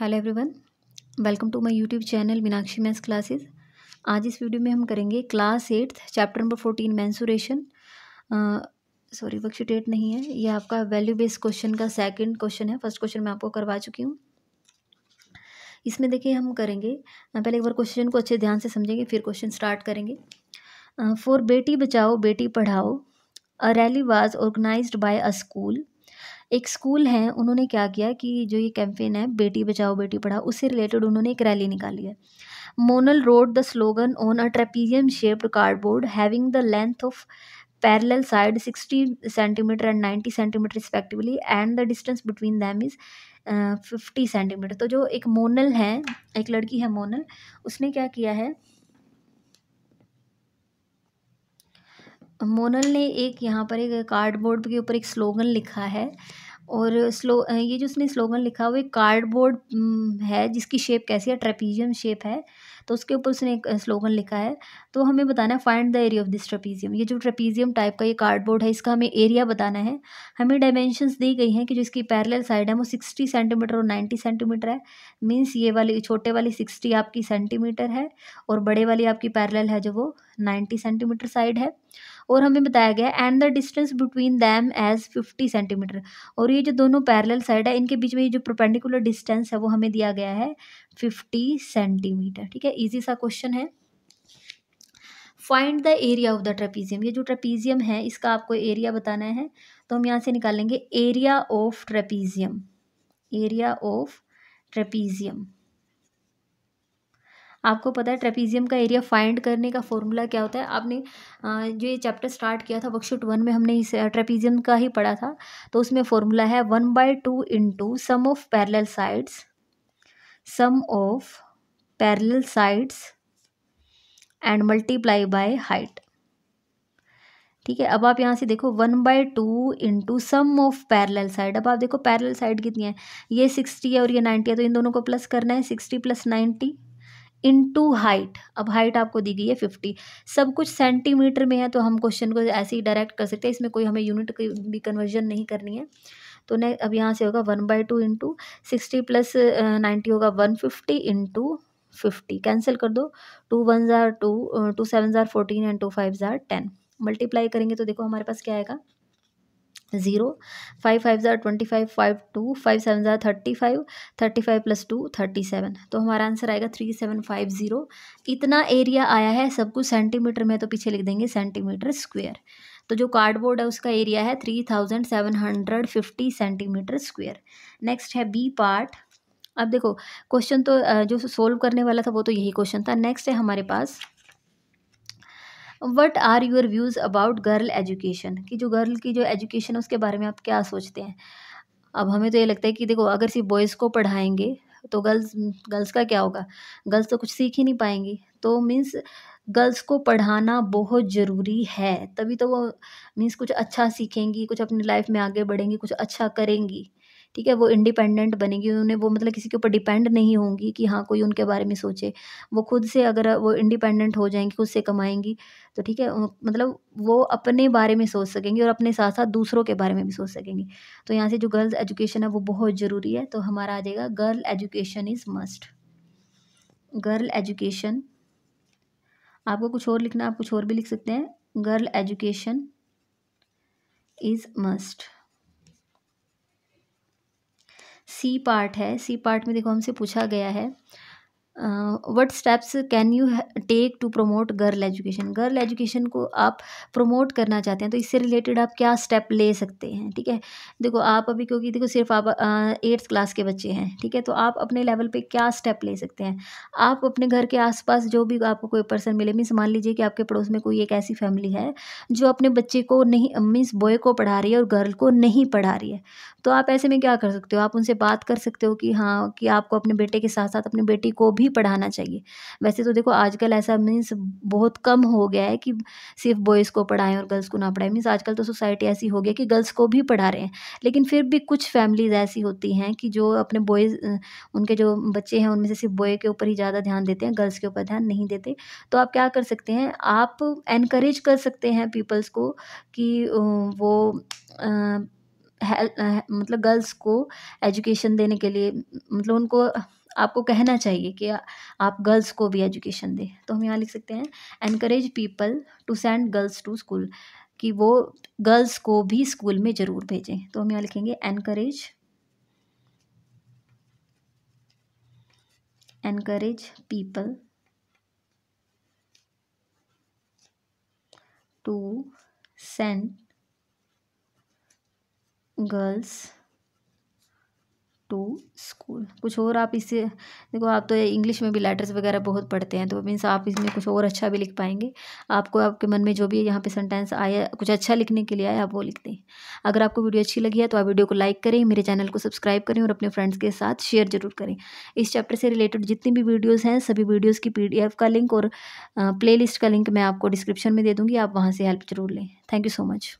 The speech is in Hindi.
Hello everyone welcome to my YouTube channel Meenakshi maths classes आज इस वीडियो में हम करेंगे class eighth chapter number fourteen mensuration sorry worksheet eight नहीं है यह आपका वैल्यू बेस्ड क्वेश्चन का सेकंड क्वेश्चन है फर्स्ट क्वेश्चन मैं आपको करवा चुकी हूँ इसमें देखिए हम करेंगे पहले एक बार क्वेश्चन को अच्छे ध्यान से समझेंगे फिर क्वेश्चन स्टार्ट करेंगे for uh, Beti Bachao Beti Padhao a rally was organise by a school एक स्कूल हैं उन्होंने क्या किया कि जो ये कैंपेन है बेटी बचाओ बेटी पढ़ाओ उससे रिलेटेड उन्होंने एक रैली निकाली है मोनल रोड the slogan on a trapezium shaped cardboard having the length of parallel side 60 centimetre and 90 centimetre respectively and the distance between them is fifty centimetre तो जो एक मोनल है एक लड़की है मोनल उसने क्या किया है मोनल ने एक यहाँ पर एक कार्डबोर्ड के ऊपर एक स्लोगन लिखा है और स्लो ये जो उसने स्लोगन लिखा हुआ है कार्डबोर्ड है जिसकी शेप कैसी है ट्रेपीजियम शेप है। तो उसके ऊपर उसने एक स्लोगन लिखा है तो हमें बताना है find the area of this trapezium ये जो ट्रपीजियम टाइप का ये कार्डबोर्ड है इसका हमें एरिया बताना है हमें डायमेंशंस दी गई हैं कि जो इसकी पैरेलल साइड है वो सिक्सटी सेंटीमीटर और नाइन्टी सेंटीमीटर है मीन्स ये वाली छोटे वाली सिक्सटी आपकी सेंटीमीटर है और बड़े वाली आपकी पैरल है जो वो नाइन्टी सेंटीमीटर साइड है और हमें बताया गया and the distance between them as fifty centimetre और ये जो दोनों पैरेलल साइड है इनके बीच में ये जो प्रोपेंडिकुलर डिस्टेंस है वो हमें दिया गया है फिफ्टी सेंटीमीटर ठीक है इजी सा क्वेश्चन है find the area of the trapezium ये जो ट्रेपीजियम है इसका आपको एरिया बताना है तो हम यहाँ से निकालेंगे area of trapezium area of trapezium आपको पता है ट्रेपीजियम का एरिया फाइंड करने का फॉर्मूला क्या होता है आपने जो ये चैप्टर स्टार्ट किया था वर्कशीट वन में हमने इस ट्रेपीजियम का ही पढ़ा था तो उसमें फॉर्मूला है one by two into sum of parallel sides sum of parallel sides and multiply by height ठीक है अब आप यहाँ से देखो one by two into sum of parallel side अब आप देखो पैरेलल साइड कितनी है ये सिक्सटी है और ये नाइन्टी है तो इन दोनों को प्लस करना है sixty plus ninety into height अब हाइट आपको दी गई है फिफ्टी सब कुछ सेंटीमीटर में है तो हम क्वेश्चन को ऐसे ही डायरेक्ट कर सकते हैं इसमें कोई हमें यूनिट की भी कन्वर्जन नहीं करनी है तो ने अब यहाँ से होगा one by two into sixty plus ninety होगा one fifty into fifty cancel कर दो टू वन ज़ार टू टू सेवन ज़ार फोर्टीन एंड टू फाइव ज़ार टेन मल्टीप्लाई करेंगे तो देखो हमारे पास क्या आएगा ज़ीरो फाइव फाइव ज़ार twenty five five two five seven ज़ार thirty five thirty five plus two thirty seven तो हमारा आंसर आएगा थ्री सेवन फाइव ज़ीरो इतना एरिया आया है सब कुछ सेंटीमीटर में तो पीछे लिख देंगे सेंटीमीटर स्क्वेयर तो जो कार्डबोर्ड है उसका एरिया है three thousand seven hundred fifty centimetre square next है बी पार्ट अब देखो क्वेश्चन तो जो सोल्व करने वाला था वो तो यही क्वेश्चन था नेक्स्ट है हमारे पास what are your views about girl education कि जो गर्ल की जो एजुकेशन है उसके बारे में आप क्या सोचते हैं अब हमें तो ये लगता है कि देखो अगर सिर्फ बॉयज़ को पढ़ाएंगे तो गर्ल्स गर्ल्स का क्या होगा गर्ल्स तो कुछ सीख ही नहीं पाएंगी तो मीन्स गर्ल्स को पढ़ाना बहुत ज़रूरी है तभी तो वो मीन्स कुछ अच्छा सीखेंगी कुछ अपनी लाइफ में आगे बढ़ेंगी कुछ अच्छा करेंगी ठीक है वो इंडिपेंडेंट बनेंगी उन्हें वो मतलब किसी के ऊपर डिपेंड नहीं होंगी कि हाँ कोई उनके बारे में सोचे वो खुद से अगर वो इंडिपेंडेंट हो जाएंगी खुद से कमाएंगी तो ठीक है मतलब वो अपने बारे में सोच सकेंगी और अपने साथ साथ दूसरों के बारे में भी सोच सकेंगी तो यहाँ से जो गर्ल्स एजुकेशन है वो बहुत ज़रूरी है तो हमारा आ जाएगा girl education is must girl education आपको कुछ और लिखना आप कुछ और भी लिख सकते हैं girl education is must C part है सी पार्ट में देखो हमसे पूछा गया है what steps can you take to promote girl education girl education को आप प्रमोट करना चाहते हैं तो इससे रिलेटेड आप क्या स्टेप ले सकते हैं ठीक है देखो आप अभी क्योंकि देखो सिर्फ आप एट्थ क्लास के बच्चे हैं ठीक है तो आप अपने लेवल पे क्या स्टेप ले सकते हैं आप अपने घर के आसपास जो भी आपको कोई पर्सन मिले मीन्स मान लीजिए कि आपके पड़ोस में कोई एक ऐसी फैमिली है जो अपने बच्चे को नहीं मीन्स बॉय को पढ़ा रही है और गर्ल को नहीं पढ़ा रही है तो आप ऐसे में क्या कर सकते हो आप उनसे बात कर सकते हो कि हाँ कि आपको अपने बेटे के साथ साथ अपनी बेटी को भी भी पढ़ाना चाहिए वैसे तो देखो आजकल ऐसा मीन्स बहुत कम हो गया है कि सिर्फ बॉयज़ को पढ़ाएं और गर्ल्स को ना पढ़ाएं मीन्स आजकल तो सोसाइटी ऐसी हो गई कि गर्ल्स को भी पढ़ा रहे हैं लेकिन फिर भी कुछ फैमिलीज़ ऐसी होती हैं कि जो अपने बॉयज़ उनके जो बच्चे हैं उनमें से सिर्फ बॉय के ऊपर ही ज़्यादा ध्यान देते हैं गर्ल्स के ऊपर ध्यान नहीं देते तो आप क्या कर सकते हैं आप एनकरेज कर सकते हैं पीपल्स को कि वो आ, मतलब गर्ल्स को एजुकेशन देने के लिए मतलब उनको आपको कहना चाहिए कि आप गर्ल्स को भी एजुकेशन दें तो हम यहाँ लिख सकते हैं encourage people to send girls to school कि वो गर्ल्स को भी स्कूल में ज़रूर भेजें तो हम यहाँ लिखेंगे encourage encourage people to send girls to school कुछ और आप इससे देखो आप तो इंग्लिश में भी लेटर्स वगैरह बहुत पढ़ते हैं तो मीन्स आप इसमें कुछ और अच्छा भी लिख पाएंगे आपको आपके मन में जो भी यहाँ पे सेंटेंस आया कुछ अच्छा लिखने के लिए आया आप वो लिख दें अगर आपको वीडियो अच्छी लगी है तो आप वीडियो को लाइक करें मेरे चैनल को सब्सक्राइब करें और अपने फ्रेंड्स के साथ शेयर जरूर करें इस चैप्टर से रिलेटेड जितनी भी वीडियोज़ हैं सभी वीडियोज़ की पी का लिंक और प्ले का लिंक मैं आपको डिस्क्रिप्शन में दे दूँगी आप वहाँ से हेल्प जरूर लें थैंक यू सो मच